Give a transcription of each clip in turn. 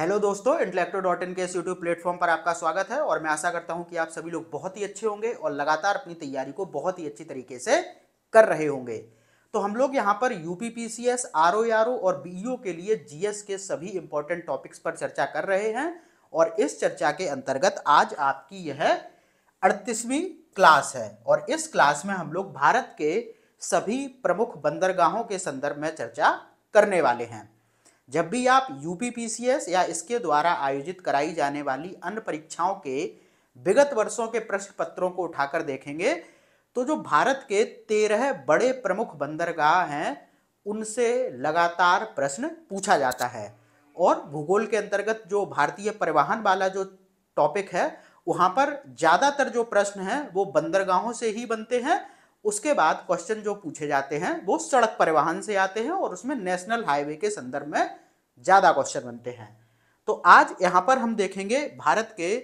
hello दोस्तों इंटलेक्टो dot in के इस यूट्यूब प्लेटफॉर्म पर आपका स्वागत है और मैं आशा करता हूं कि आप सभी लोग बहुत ही अच्छे होंगे और लगातार अपनी तैयारी को बहुत ही अच्छी तरीके से कर रहे होंगे तो हम लोग यहाँ पर U P P C S R O R O और बी ओ e के लिए जी एस के सभी इंपॉर्टेंट टॉपिक्स पर चर्चा कर रहे हैं और इस चर्चा के अंतर्गत आज आपकी यह अड़तीसवीं क्लास है और इस क्लास में हम लोग भारत के सभी प्रमुख बंदरगाहों के संदर्भ में चर्चा करने वाले हैं जब भी आप यू या इसके द्वारा आयोजित कराई जाने वाली अन्य परीक्षाओं के विगत वर्षों के प्रश्न पत्रों को उठाकर देखेंगे तो जो भारत के तेरह बड़े प्रमुख बंदरगाह हैं उनसे लगातार प्रश्न पूछा जाता है और भूगोल के अंतर्गत जो भारतीय परिवहन वाला जो टॉपिक है वहाँ पर ज़्यादातर जो प्रश्न हैं वो बंदरगाहों से ही बनते हैं उसके बाद क्वेश्चन जो पूछे जाते हैं वो सड़क परिवहन से आते हैं और उसमें नेशनल हाईवे के संदर्भ में ज़्यादा क्वेश्चन बनते हैं तो आज यहाँ पर हम देखेंगे भारत के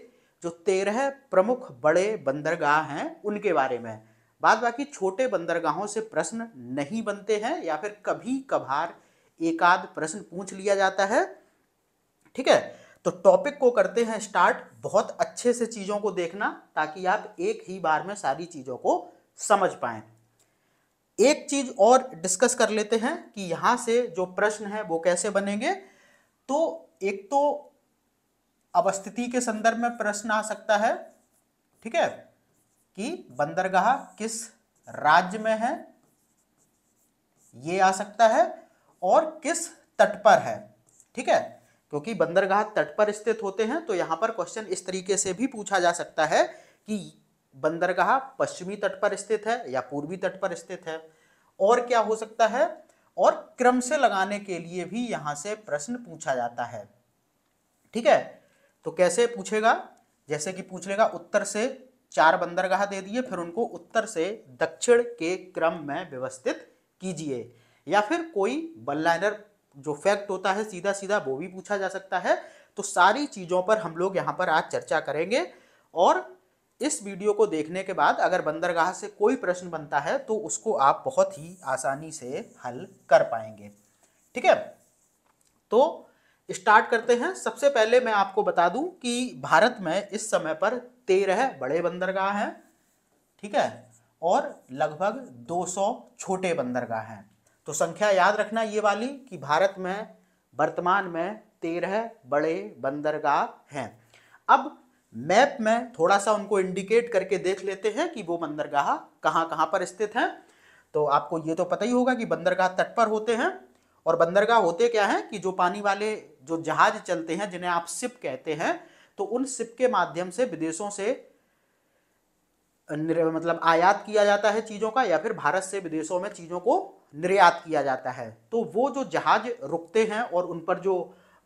जो तेरह प्रमुख बड़े बंदरगाह हैं उनके बारे में बाद बाकी छोटे बंदरगाहों से प्रश्न नहीं बनते हैं या फिर कभी कभार एकाद प्रश्न पूछ लिया जाता है ठीक है तो टॉपिक को करते हैं स्टार्ट बहुत अच्छे से चीज़ों को देखना ताकि आप एक ही बार में सारी चीज़ों को समझ पाए एक चीज़ और डिस्कस कर लेते हैं कि यहां से जो प्रश्न है वो कैसे बनेंगे तो एक तो अवस्थिति के संदर्भ में प्रश्न आ सकता है ठीक है कि बंदरगाह किस राज्य में है ये आ सकता है और किस तट पर है ठीक है क्योंकि बंदरगाह तट पर स्थित होते हैं तो यहां पर क्वेश्चन इस तरीके से भी पूछा जा सकता है कि बंदरगाह पश्चिमी तट पर स्थित है या पूर्वी तट पर स्थित है और क्या हो सकता है और क्रम से लगाने के लिए भी यहां से प्रश्न पूछा जाता है ठीक है तो कैसे पूछेगा जैसे कि पूछ लेगा उत्तर से चार बंदरगाह दे दिए फिर उनको उत्तर से दक्षिण के क्रम में व्यवस्थित कीजिए या फिर कोई वन लाइनर जो फैक्ट होता है सीधा सीधा वो भी पूछा जा सकता है तो सारी चीज़ों पर हम लोग यहाँ पर आज चर्चा करेंगे और इस वीडियो को देखने के बाद अगर बंदरगाह से कोई प्रश्न बनता है तो उसको आप बहुत ही आसानी से हल कर पाएंगे ठीक है तो स्टार्ट करते हैं सबसे पहले मैं आपको बता दूं कि भारत में इस समय पर तेरह बड़े बंदरगाह हैं ठीक है और लगभग 200 छोटे बंदरगाह हैं तो संख्या याद रखना ये वाली कि भारत में वर्तमान में तेरह बड़े बंदरगाह हैं अब मैप में थोड़ा सा उनको इंडिकेट करके देख लेते हैं कि वो बंदरगाह कहाँ कहाँ पर स्थित हैं तो आपको ये तो पता ही होगा कि बंदरगाह तट पर होते हैं और बंदरगाह होते क्या हैं कि जो पानी वाले जो जहाज चलते हैं जिन्हें आप सिप कहते हैं तो उन सिप के माध्यम से विदेशों से मतलब आयात किया जाता है चीज़ों का या फिर भारत से विदेशों में चीज़ों को निर्यात किया जाता है तो वो जो जहाज रुकते हैं और उन पर जो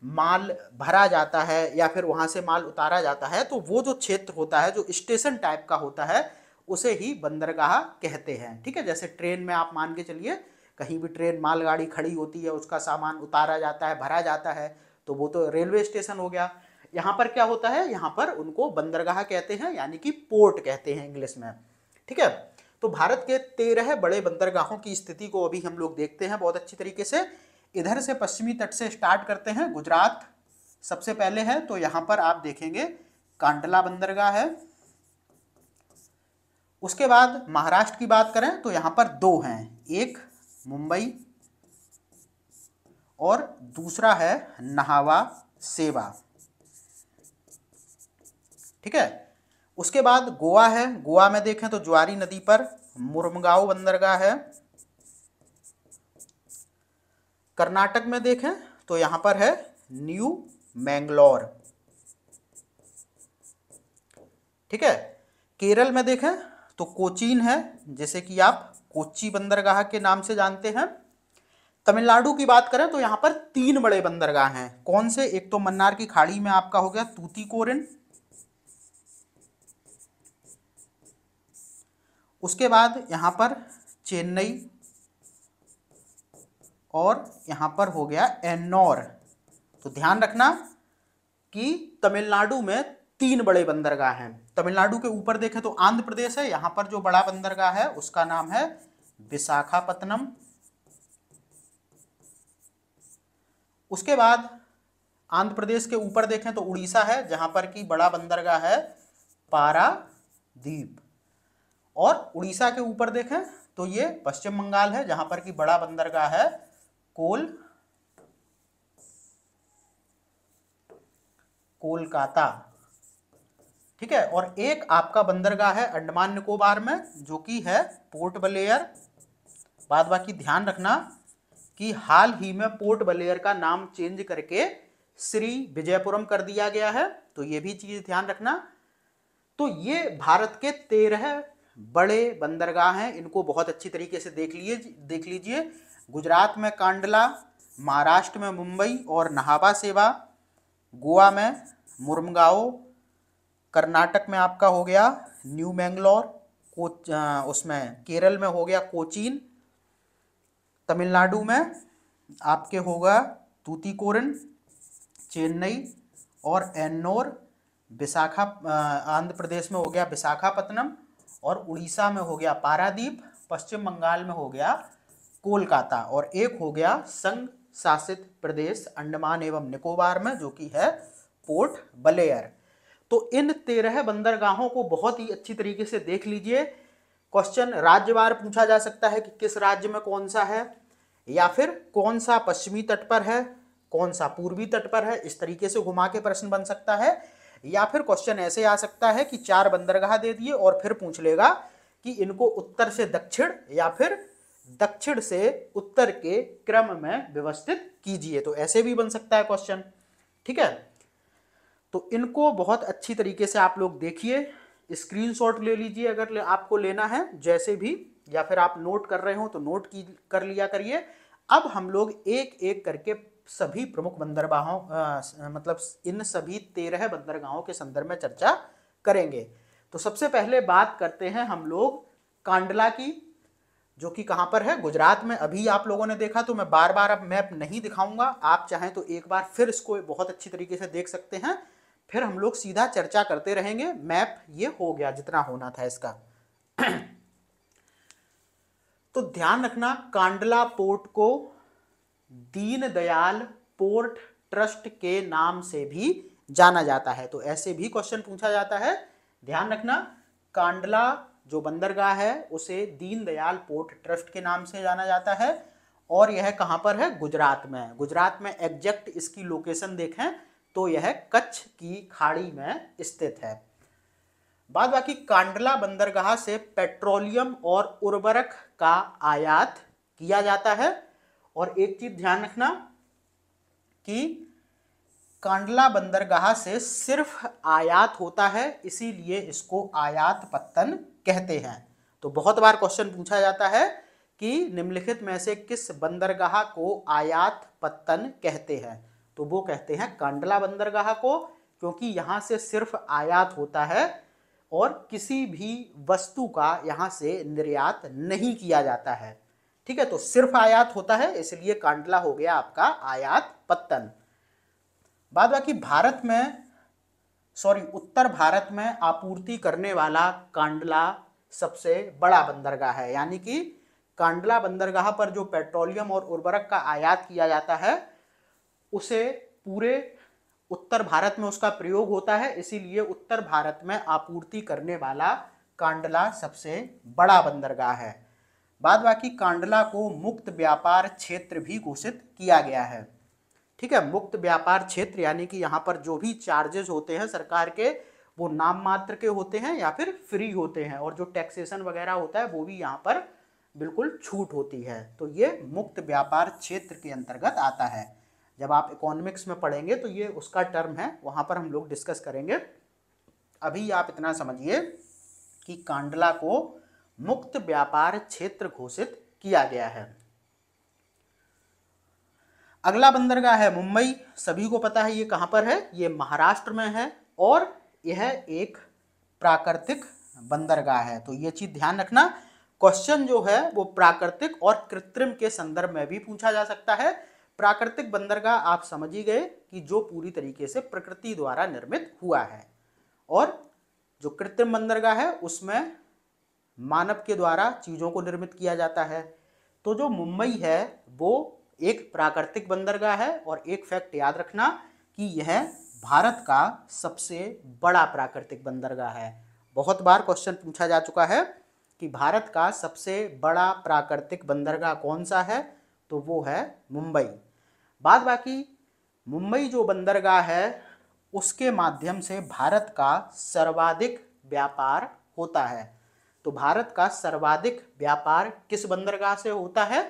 माल भरा जाता है या फिर वहाँ से माल उतारा जाता है तो वो जो क्षेत्र होता है जो स्टेशन टाइप का होता है उसे ही बंदरगाह कहते हैं ठीक है जैसे ट्रेन में आप मान के चलिए कहीं भी ट्रेन मालगाड़ी खड़ी होती है उसका सामान उतारा जाता है भरा जाता है तो वो तो रेलवे स्टेशन हो गया यहाँ पर क्या होता है यहाँ पर उनको बंदरगाह कहते हैं यानी कि पोर्ट कहते हैं इंग्लिश में ठीक है तो भारत के तेरह बड़े बंदरगाहों की स्थिति को अभी हम लोग देखते हैं बहुत अच्छी तरीके से इधर से पश्चिमी तट से स्टार्ट करते हैं गुजरात सबसे पहले है तो यहां पर आप देखेंगे कांडला बंदरगाह है उसके बाद महाराष्ट्र की बात करें तो यहां पर दो हैं एक मुंबई और दूसरा है नहावा सेवा ठीक है उसके बाद गोवा है गोवा में देखें तो ज्वारी नदी पर मुरमगांव बंदरगाह है कर्नाटक में देखें तो यहां पर है न्यू मैंगलोर ठीक है केरल में देखें तो कोचीन है जैसे कि आप कोची बंदरगाह के नाम से जानते हैं तमिलनाडु की बात करें तो यहां पर तीन बड़े बंदरगाह हैं कौन से एक तो मन्नार की खाड़ी में आपका हो गया तूती कोरिन उसके बाद यहां पर चेन्नई और यहाँ पर हो गया एन्नौर तो ध्यान रखना कि तमिलनाडु में तीन बड़े बंदरगाह हैं तमिलनाडु के ऊपर देखें तो आंध्र प्रदेश है यहाँ पर जो बड़ा बंदरगाह है उसका नाम है विशाखापत्तनम उसके बाद आंध्र प्रदेश के ऊपर देखें तो उड़ीसा है जहाँ पर कि बड़ा बंदरगाह है पारादीप और उड़ीसा के ऊपर देखें तो ये पश्चिम बंगाल है जहाँ पर कि बड़ा बंदरगाह है कोल कोलकाता ठीक है और एक आपका बंदरगाह है अंडमान निकोबार में जो कि है पोर्ट बलेयर बाद बाकी ध्यान रखना कि हाल ही में पोर्ट बलेयर का नाम चेंज करके श्री विजयपुरम कर दिया गया है तो ये भी चीज ध्यान रखना तो ये भारत के तेरह बड़े बंदरगाह हैं इनको बहुत अच्छी तरीके से देख लिए देख लीजिए गुजरात में कांडला महाराष्ट्र में मुंबई और नहाबा सेवा गोवा में मुरमगाओ कर्नाटक में आपका हो गया न्यू मैंगलोर कोच उसमें केरल में हो गया कोचीन तमिलनाडु में आपके होगा तूतीकोरन चेन्नई और एन्नोर विशाखा आंध्र प्रदेश में हो गया विशाखापत्तनम और उड़ीसा में हो गया पारादीप पश्चिम बंगाल में हो गया कोलकाता और एक हो गया संघ शासित प्रदेश अंडमान एवं निकोबार में जो कि है पोर्ट बलेयर तो इन तेरह बंदरगाहों को बहुत ही अच्छी तरीके से देख लीजिए क्वेश्चन राज्यवार पूछा जा सकता है कि किस राज्य में कौन सा है या फिर कौन सा पश्चिमी तट पर है कौन सा पूर्वी तट पर है इस तरीके से घुमा के प्रश्न बन सकता है या फिर क्वेश्चन ऐसे आ सकता है कि चार बंदरगाह दे दिए और फिर पूछ लेगा कि इनको उत्तर से दक्षिण या फिर दक्षिण से उत्तर के क्रम में व्यवस्थित कीजिए तो ऐसे भी बन सकता है क्वेश्चन ठीक है तो इनको बहुत अच्छी तरीके से आप लोग देखिए स्क्रीनशॉट ले लीजिए अगर ले, आपको लेना है जैसे भी या फिर आप नोट कर रहे हो तो नोट की कर लिया करिए अब हम लोग एक एक करके सभी प्रमुख बंदरगाहों मतलब इन सभी तेरह बंदरगाहों के संदर्भ में चर्चा करेंगे तो सबसे पहले बात करते हैं हम लोग कांडला की जो कि कहां पर है गुजरात में अभी आप लोगों ने देखा तो मैं बार बार अब मैप नहीं दिखाऊंगा आप चाहें तो एक बार फिर इसको बहुत अच्छी तरीके से देख सकते हैं फिर हम लोग सीधा चर्चा करते रहेंगे मैप ये हो गया जितना होना था इसका तो ध्यान रखना कांडला पोर्ट को दीनदयाल पोर्ट ट्रस्ट के नाम से भी जाना जाता है तो ऐसे भी क्वेश्चन पूछा जाता है ध्यान रखना कांडला जो बंदरगाह है उसे दीनदयाल पोर्ट ट्रस्ट के नाम से जाना जाता है और यह कहाँ पर है गुजरात में गुजरात में एग्जैक्ट इसकी लोकेशन देखें तो यह कच्छ की खाड़ी में स्थित है बाद बाकी कांडला बंदरगाह से पेट्रोलियम और उर्वरक का आयात किया जाता है और एक चीज ध्यान रखना कि कांडला बंदरगाह से सिर्फ आयात होता है इसीलिए इसको आयात पत्तन कहते हैं तो बहुत बार क्वेश्चन पूछा जाता है कि निम्नलिखित में से किस बंदरगाह को आयात पत्तन कहते हैं तो वो कहते हैं कांडला बंदरगाह को क्योंकि यहाँ से सिर्फ आयात होता है और किसी भी वस्तु का यहाँ से निर्यात नहीं किया जाता है ठीक है तो सिर्फ आयात होता है इसलिए कांडला हो गया आपका आयात पत्तन बाद बाकी भारत में सॉरी उत्तर भारत में आपूर्ति करने वाला कांडला सबसे बड़ा बंदरगाह है यानी कि कांडला बंदरगाह पर जो पेट्रोलियम और उर्वरक का आयात किया जाता है उसे पूरे उत्तर भारत में उसका प्रयोग होता है इसीलिए उत्तर भारत में आपूर्ति करने वाला कांडला सबसे बड़ा बंदरगाह है बाद बाकी कांडला को मुक्त व्यापार क्षेत्र भी घोषित किया गया है ठीक है मुक्त व्यापार क्षेत्र यानी कि यहाँ पर जो भी चार्जेस होते हैं सरकार के वो नाम मात्र के होते हैं या फिर फ्री होते हैं और जो टैक्सेशन वगैरह होता है वो भी यहाँ पर बिल्कुल छूट होती है तो ये मुक्त व्यापार क्षेत्र के अंतर्गत आता है जब आप इकोनॉमिक्स में पढ़ेंगे तो ये उसका टर्म है वहाँ पर हम लोग डिस्कस करेंगे अभी आप इतना समझिए कि कांडला को मुक्त व्यापार क्षेत्र घोषित किया गया है अगला बंदरगाह है मुंबई सभी को पता है ये कहाँ पर है ये महाराष्ट्र में है और यह एक प्राकृतिक बंदरगाह है तो ये चीज़ ध्यान रखना क्वेश्चन जो है वो प्राकृतिक और कृत्रिम के संदर्भ में भी पूछा जा सकता है प्राकृतिक बंदरगाह आप समझ ही गए कि जो पूरी तरीके से प्रकृति द्वारा निर्मित हुआ है और जो कृत्रिम बंदरगाह है उसमें मानव के द्वारा चीज़ों को निर्मित किया जाता है तो जो मुंबई है वो एक प्राकृतिक बंदरगाह है और एक फैक्ट याद रखना कि यह भारत का सबसे बड़ा प्राकृतिक बंदरगाह है बहुत बार क्वेश्चन पूछा जा चुका है कि भारत का सबसे बड़ा प्राकृतिक बंदरगाह कौन सा है तो वो है मुंबई बाद बाकी मुंबई जो बंदरगाह है उसके माध्यम से भारत का सर्वाधिक व्यापार होता है तो भारत का सर्वाधिक व्यापार किस बंदरगाह से होता है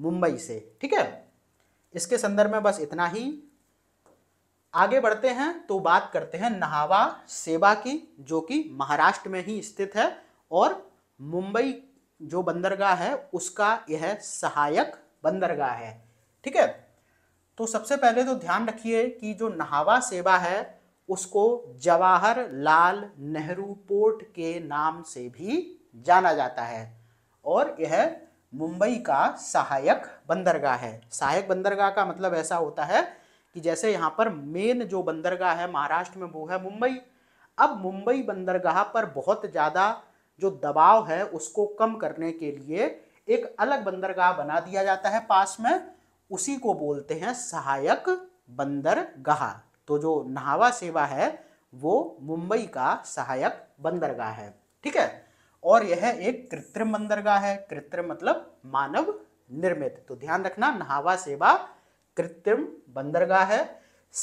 मुंबई से ठीक है इसके संदर्भ में बस इतना ही आगे बढ़ते हैं तो बात करते हैं नहावा सेवा की जो कि महाराष्ट्र में ही स्थित है और मुंबई जो बंदरगाह है उसका यह सहायक बंदरगाह है ठीक है तो सबसे पहले तो ध्यान रखिए कि जो नहावा सेवा है उसको जवाहर लाल नेहरू पोर्ट के नाम से भी जाना जाता है और यह मुंबई का सहायक बंदरगाह है सहायक बंदरगाह का मतलब ऐसा होता है कि जैसे यहाँ पर मेन जो बंदरगाह है महाराष्ट्र में वो है मुंबई अब मुंबई बंदरगाह पर बहुत ज़्यादा जो दबाव है उसको कम करने के लिए एक अलग बंदरगाह बना दिया जाता है पास में उसी को बोलते हैं सहायक बंदरगाह तो जो नहावा सेवा है वो मुंबई का सहायक बंदरगाह है ठीक है और यह एक कृत्रिम बंदरगाह है कृत्रिम मतलब मानव निर्मित तो ध्यान रखना नहावा सेवा कृत्रिम बंदरगाह है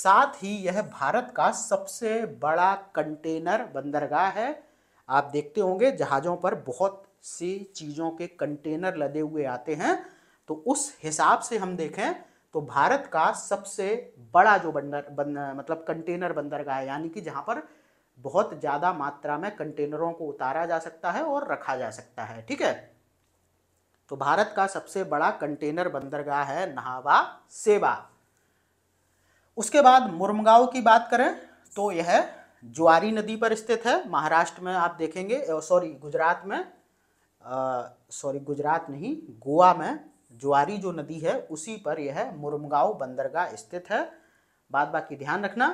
साथ ही यह भारत का सबसे बड़ा कंटेनर बंदरगाह है आप देखते होंगे जहाज़ों पर बहुत सी चीज़ों के कंटेनर लदे हुए आते हैं तो उस हिसाब से हम देखें तो भारत का सबसे बड़ा जो बंदर बन, मतलब कंटेनर बंदरगाह है यानी कि जहाँ पर बहुत ज़्यादा मात्रा में कंटेनरों को उतारा जा सकता है और रखा जा सकता है ठीक है तो भारत का सबसे बड़ा कंटेनर बंदरगाह है नहावा सेवा उसके बाद मुरमगांव की बात करें तो यह ज्वारी नदी पर स्थित है महाराष्ट्र में आप देखेंगे सॉरी गुजरात में सॉरी गुजरात नहीं गोवा में ज्वारी जो नदी है उसी पर यह मुरमगांव बंदरगाह स्थित है बाद बाकी ध्यान रखना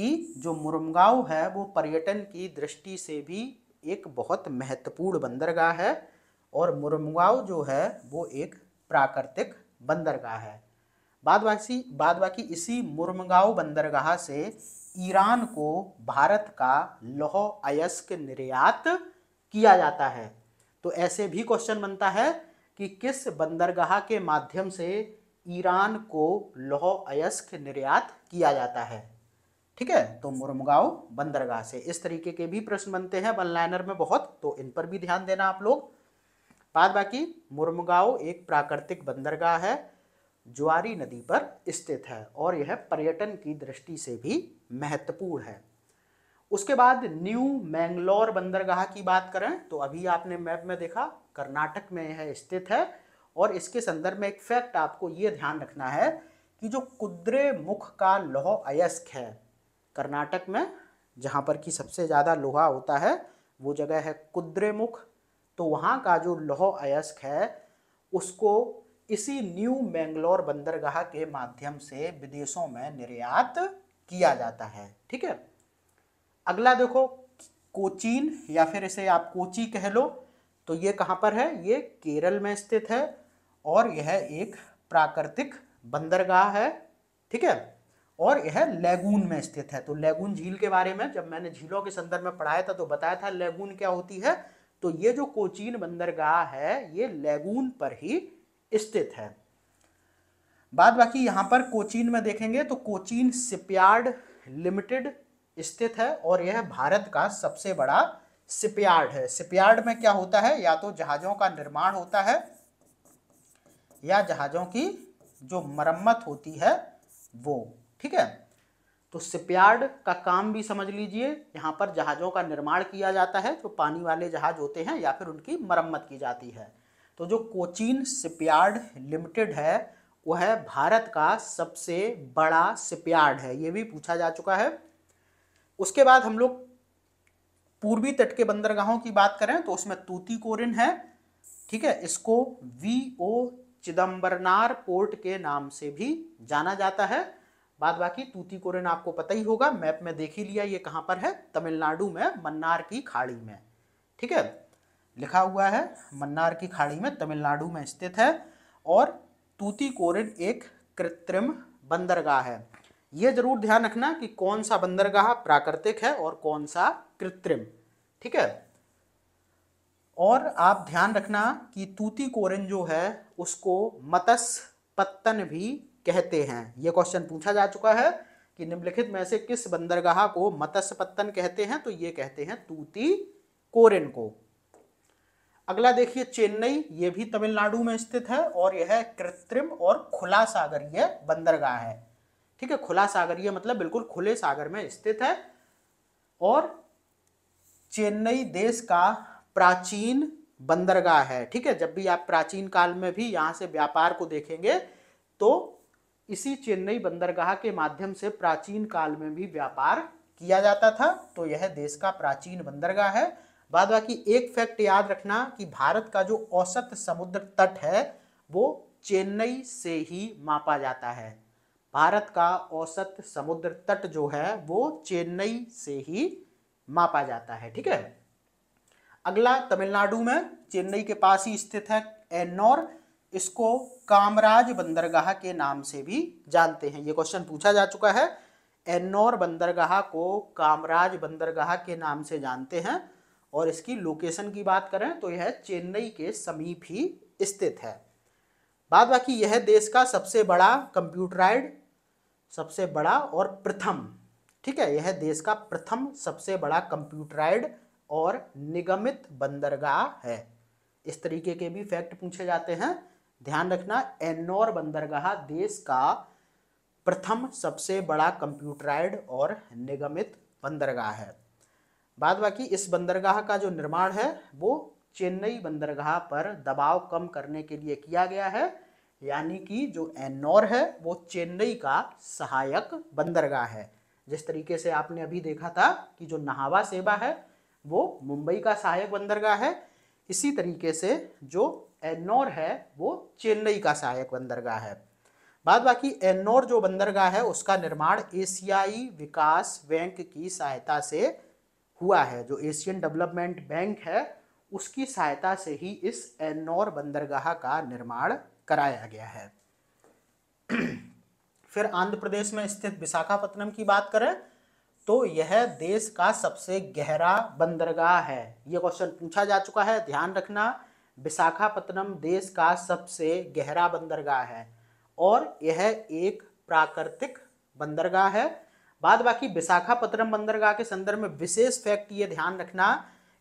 कि जो मुरमगांव है वो पर्यटन की दृष्टि से भी एक बहुत महत्वपूर्ण बंदरगाह है और मुरमगांव जो है वो एक प्राकृतिक बंदरगाह है बाद बाकी बाद बाकी इसी मुरमगांव बंदरगाह से ईरान को भारत का लौह अयस्क निर्यात किया जाता है तो ऐसे भी क्वेश्चन बनता है कि किस बंदरगाह के माध्यम से ईरान को लौह अयस्क निर्यात किया जाता है ठीक है तो मुरमगांव बंदरगाह से इस तरीके के भी प्रश्न बनते हैं वन लाइनर में बहुत तो इन पर भी ध्यान देना आप लोग बाद बाकी मुरमगांव एक प्राकृतिक बंदरगाह है ज्वारी नदी पर स्थित है और यह पर्यटन की दृष्टि से भी महत्वपूर्ण है उसके बाद न्यू मैंगलोर बंदरगाह की बात करें तो अभी आपने मैप में देखा कर्नाटक में यह स्थित है और इसके संदर्भ में एक फैक्ट आपको ये ध्यान रखना है कि जो कुद्रे मुख का लौह अयस्क है कर्नाटक में जहाँ पर कि सबसे ज़्यादा लोहा होता है वो जगह है कुद्रेमुख तो वहाँ का जो लौह अयस्क है उसको इसी न्यू मैंगलोर बंदरगाह के माध्यम से विदेशों में निर्यात किया जाता है ठीक है अगला देखो कोचीन या फिर इसे आप कोची कह लो तो ये कहाँ पर है ये केरल में स्थित है और यह एक प्राकृतिक बंदरगाह है ठीक है और यह लैगून में स्थित है तो लैगून झील के बारे में जब मैंने झीलों के संदर्भ में पढ़ाया था तो बताया था लैगून क्या होती है तो ये जो कोचीन बंदरगाह है ये लैगून पर ही स्थित है बाद बाकी यहां पर कोचीन में देखेंगे तो कोचीन सिपयार्ड लिमिटेड स्थित है और यह भारत का सबसे बड़ा सिपयार्ड है सिपयार्ड में क्या होता है या तो जहाज़ों का निर्माण होता है या जहाज़ों की जो मरम्मत होती है वो ठीक है तो सिपयार्ड का काम भी समझ लीजिए यहाँ पर जहाज़ों का निर्माण किया जाता है जो पानी वाले जहाज़ होते हैं या फिर उनकी मरम्मत की जाती है तो जो कोचीन सिपयार्ड लिमिटेड है वह है भारत का सबसे बड़ा सिपयार्ड है ये भी पूछा जा चुका है उसके बाद हम लोग पूर्वी तट के बंदरगाहों की बात करें तो उसमें तूती कोरिन है ठीक है इसको वी ओ चिदम्बरनार पोर्ट के नाम से भी जाना जाता है बाद बाकी कोरेन आपको पता ही होगा मैप में देख ही लिया ये कहाँ पर है तमिलनाडु में मन्नार की खाड़ी में ठीक है लिखा हुआ है मन्नार की खाड़ी में तमिलनाडु में स्थित है और कोरेन एक कृत्रिम बंदरगाह है ये जरूर ध्यान रखना कि कौन सा बंदरगाह प्राकृतिक है और कौन सा कृत्रिम ठीक है और आप ध्यान रखना कि कोरेन जो है उसको मत्स्य पत्तन भी कहते हैं ये क्वेश्चन पूछा जा चुका है कि निम्नलिखित में से किस बंदरगाह को पत्तन कहते हैं तो ये कहते हैं तूती कोरेन को अगला देखिए चेन्नई ये भी तमिलनाडु में स्थित है और यह कृत्रिम और खुला सागरीय बंदरगाह है ठीक है खुला सागरीय मतलब बिल्कुल खुले सागर में स्थित है और चेन्नई देश का प्राचीन बंदरगाह है ठीक है जब भी आप प्राचीन काल में भी यहाँ से व्यापार को देखेंगे तो इसी चेन्नई बंदरगाह के माध्यम से प्राचीन काल में भी व्यापार किया जाता था तो यह देश का प्राचीन बंदरगाह है बाद बाकी एक फैक्ट याद रखना कि भारत का जो औसत समुद्र तट है वो चेन्नई से ही मापा जाता है भारत का औसत समुद्र तट जो है वो चेन्नई से ही मापा जाता है ठीक है अगला तमिलनाडु में चेन्नई के पास ही स्थित है एन्नौर इसको कामराज बंदरगाह के नाम से भी जानते हैं ये क्वेश्चन पूछा जा चुका है एन्नौर बंदरगाह को कामराज बंदरगाह के नाम से जानते हैं और इसकी लोकेशन की बात करें तो यह चेन्नई के समीप ही स्थित है बाद बाकी यह देश का सबसे बड़ा कंप्यूटराइड सबसे बड़ा और प्रथम ठीक है यह देश का प्रथम सबसे बड़ा कंप्यूटराइड और निगमित बंदरगाह है इस तरीके के भी फैक्ट पूछे जाते हैं ध्यान रखना एन्नौर बंदरगाह देश का प्रथम सबसे बड़ा कंप्यूटराइड और निगमित बंदरगाह है बाद बाकी इस बंदरगाह का जो निर्माण है वो चेन्नई बंदरगाह पर दबाव कम करने के लिए किया गया है यानी कि जो एन्नौर है वो चेन्नई का सहायक बंदरगाह है जिस तरीके से आपने अभी देखा था कि जो नहावा सेवा है वो मुंबई का सहायक बंदरगाह है इसी तरीके से जो एन्नौर है वो चेन्नई का सहायक बंदरगाह है बाद बाकी एनोर जो बंदरगाह है उसका निर्माण एशियाई विकास बैंक की सहायता से हुआ है जो एशियन डेवलपमेंट बैंक है उसकी सहायता से ही इस एन्नौर बंदरगाह का निर्माण कराया गया है फिर आंध्र प्रदेश में स्थित विशाखापट्टनम की बात करें तो यह देश का सबसे गहरा बंदरगाह है यह क्वेश्चन पूछा जा चुका है ध्यान रखना विशाखापत्तनम देश का सबसे गहरा बंदरगाह है और यह एक प्राकृतिक बंदरगाह है बाद बाकी विशाखापत्तनम बंदरगाह के संदर्भ में विशेष फैक्ट ये ध्यान रखना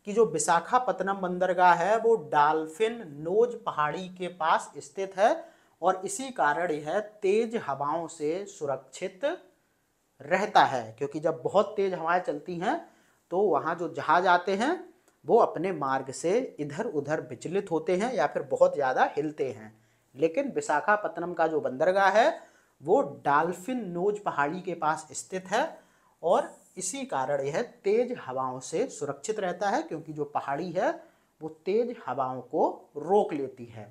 कि जो विशाखापत्तनम बंदरगाह है वो डाल्फिन नोज पहाड़ी के पास स्थित है और इसी कारण यह तेज हवाओं से सुरक्षित रहता है क्योंकि जब बहुत तेज हवाएं चलती हैं तो वहाँ जो जहाज आते हैं वो अपने मार्ग से इधर उधर विचलित होते हैं या फिर बहुत ज़्यादा हिलते हैं लेकिन विशाखापत्तनम का जो बंदरगाह है वो डाल्फिन नोज पहाड़ी के पास स्थित है और इसी कारण यह तेज हवाओं से सुरक्षित रहता है क्योंकि जो पहाड़ी है वो तेज हवाओं को रोक लेती है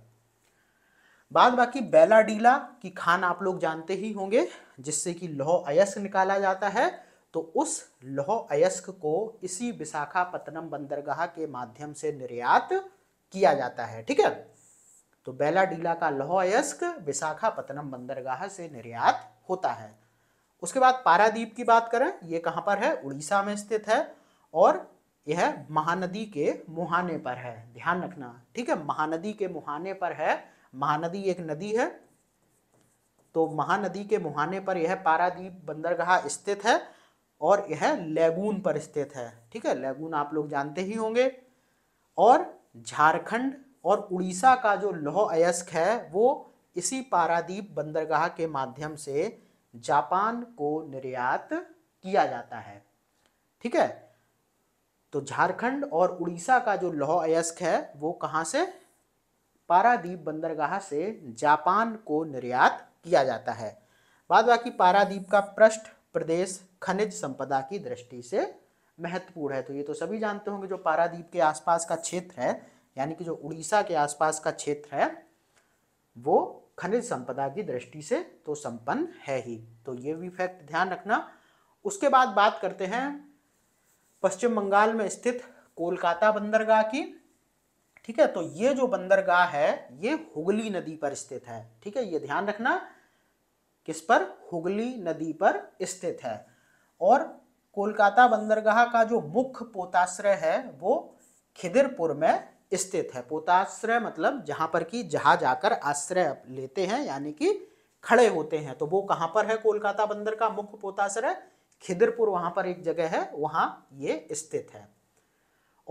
बाद बाकी बेलाडीला की खान आप लोग जानते ही होंगे जिससे कि लौह अयस्क निकाला जाता है तो उस लौह अयस्क को इसी विशाखापत्तनम बंदरगाह के माध्यम से निर्यात किया जाता है ठीक है तो बेलाडीला का लौह अयस्क विशाखापत्तनम बंदरगाह से निर्यात होता है उसके बाद पारादीप की बात करें ये कहाँ पर है उड़ीसा में स्थित है और यह महानदी के मुहाने पर है ध्यान रखना ठीक है महानदी के मुहाने पर है महानदी एक नदी है तो महानदी के मुहाने पर यह पारादीप बंदरगाह स्थित है और यह लैगून पर स्थित है ठीक है लैगून आप लोग जानते ही होंगे और झारखंड और उड़ीसा का जो लौह अयस्क है वो इसी पारादीप बंदरगाह के माध्यम से जापान को निर्यात किया जाता है ठीक है तो झारखंड और उड़ीसा का जो लौह अयस्क है वो कहाँ से पारादीप बंदरगाह से जापान को निर्यात किया जाता है बाद बाकी पारादीप का पृष्ठ प्रदेश खनिज संपदा की दृष्टि से महत्वपूर्ण है तो ये तो सभी जानते होंगे जो पारादीप के आसपास का क्षेत्र है यानी कि जो उड़ीसा के आसपास का क्षेत्र है वो खनिज संपदा की दृष्टि से तो संपन्न है ही तो ये भी फैक्ट ध्यान रखना उसके बाद बात करते हैं पश्चिम बंगाल में स्थित कोलकाता बंदरगाह की ठीक है तो ये जो बंदरगाह है ये हुगली नदी पर स्थित है ठीक है ये ध्यान रखना किस पर हुगली नदी पर स्थित है और कोलकाता बंदरगाह का जो मुख्य पोताश्रय है वो खिदिरपुर में स्थित है पोताश्रय मतलब जहाँ पर कि जहाज आकर आश्रय लेते हैं यानी कि खड़े होते हैं तो वो कहाँ पर है कोलकाता बंदर का मुख्य पोताश्रय खिदिरपुर वहाँ पर एक जगह है वहाँ ये स्थित है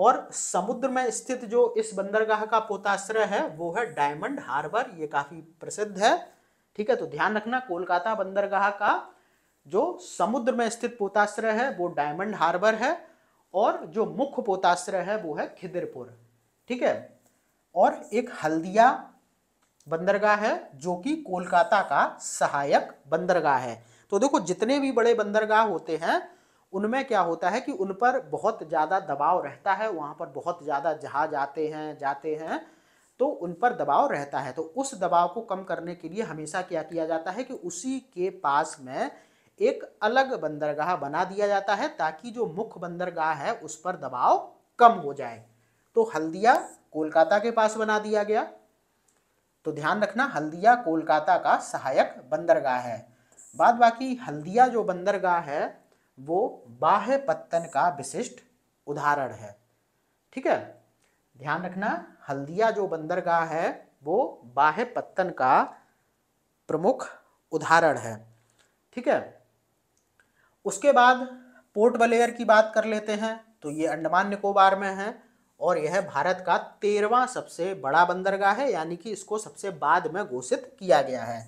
और समुद्र में स्थित जो इस बंदरगाह का पोताश्रय है वो है डायमंड हार्बर ये काफ़ी प्रसिद्ध है ठीक है तो ध्यान रखना कोलकाता बंदरगाह का जो समुद्र में स्थित पोताश्रय है वो डायमंड हार्बर है और जो मुख्य पोताश्रय है वो है खिदिरपुर ठीक है और एक हल्दिया बंदरगाह है जो कि कोलकाता का सहायक बंदरगाह है तो देखो जितने भी बड़े बंदरगाह होते हैं उनमें क्या होता है कि उन पर बहुत ज़्यादा दबाव रहता है वहाँ पर बहुत ज़्यादा जहाज आते हैं जाते हैं तो उन पर दबाव रहता है तो उस दबाव को कम करने के लिए हमेशा क्या किया जाता है कि उसी के पास में एक अलग बंदरगाह बना दिया जाता है ताकि जो मुख्य बंदरगाह है उस पर दबाव कम हो जाए तो हल्दिया कोलकाता के पास बना दिया गया तो ध्यान रखना हल्दिया कोलकाता का सहायक बंदरगाह है बाद बाकी हल्दिया जो बंदरगाह है वो बाह्य पत्तन का विशिष्ट उदाहरण है ठीक है ध्यान रखना हल्दिया जो बंदरगाह है वो बाह्य पत्तन का प्रमुख उदाहरण है ठीक है उसके बाद पोर्ट बलेयर की बात कर लेते हैं तो ये अंडमान निकोबार में है और यह भारत का तेरवा सबसे बड़ा बंदरगाह है यानी कि इसको सबसे बाद में घोषित किया गया है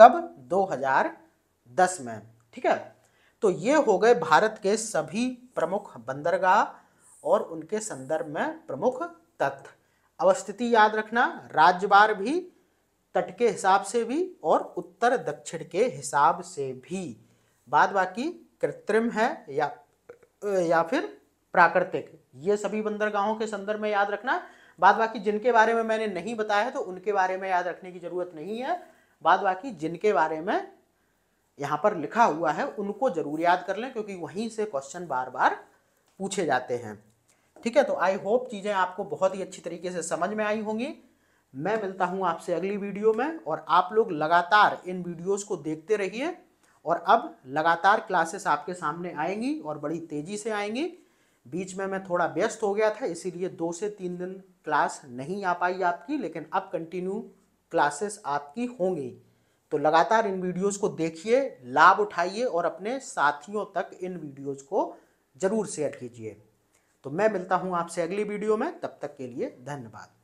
कब 2010 में ठीक है तो ये हो गए भारत के सभी प्रमुख बंदरगाह और उनके संदर्भ में प्रमुख तत् अवस्थिति याद रखना राज्यवार भी तट के हिसाब से भी और उत्तर दक्षिण के हिसाब से भी बाद बाकी कृत्रिम है या या फिर प्राकृतिक ये सभी बंदरगाहों के संदर्भ में याद रखना बाद बाकी जिनके बारे में मैंने नहीं बताया है तो उनके बारे में याद रखने की ज़रूरत नहीं है बाद बाकी जिनके बारे में यहाँ पर लिखा हुआ है उनको जरूर याद कर लें क्योंकि वहीं से क्वेश्चन बार बार पूछे जाते हैं ठीक है तो आई होप चीज़ें आपको बहुत ही अच्छी तरीके से समझ में आई होंगी मैं मिलता हूँ आपसे अगली वीडियो में और आप लोग लगातार इन वीडियोज़ को देखते रहिए और अब लगातार क्लासेस आपके सामने आएंगी और बड़ी तेज़ी से आएंगी बीच में मैं थोड़ा व्यस्त हो गया था इसीलिए दो से तीन दिन क्लास नहीं आ पाई आपकी लेकिन अब कंटिन्यू क्लासेस आपकी होंगी तो लगातार इन वीडियोस को देखिए लाभ उठाइए और अपने साथियों तक इन वीडियोस को ज़रूर शेयर कीजिए तो मैं मिलता हूँ आपसे अगली वीडियो में तब तक के लिए धन्यवाद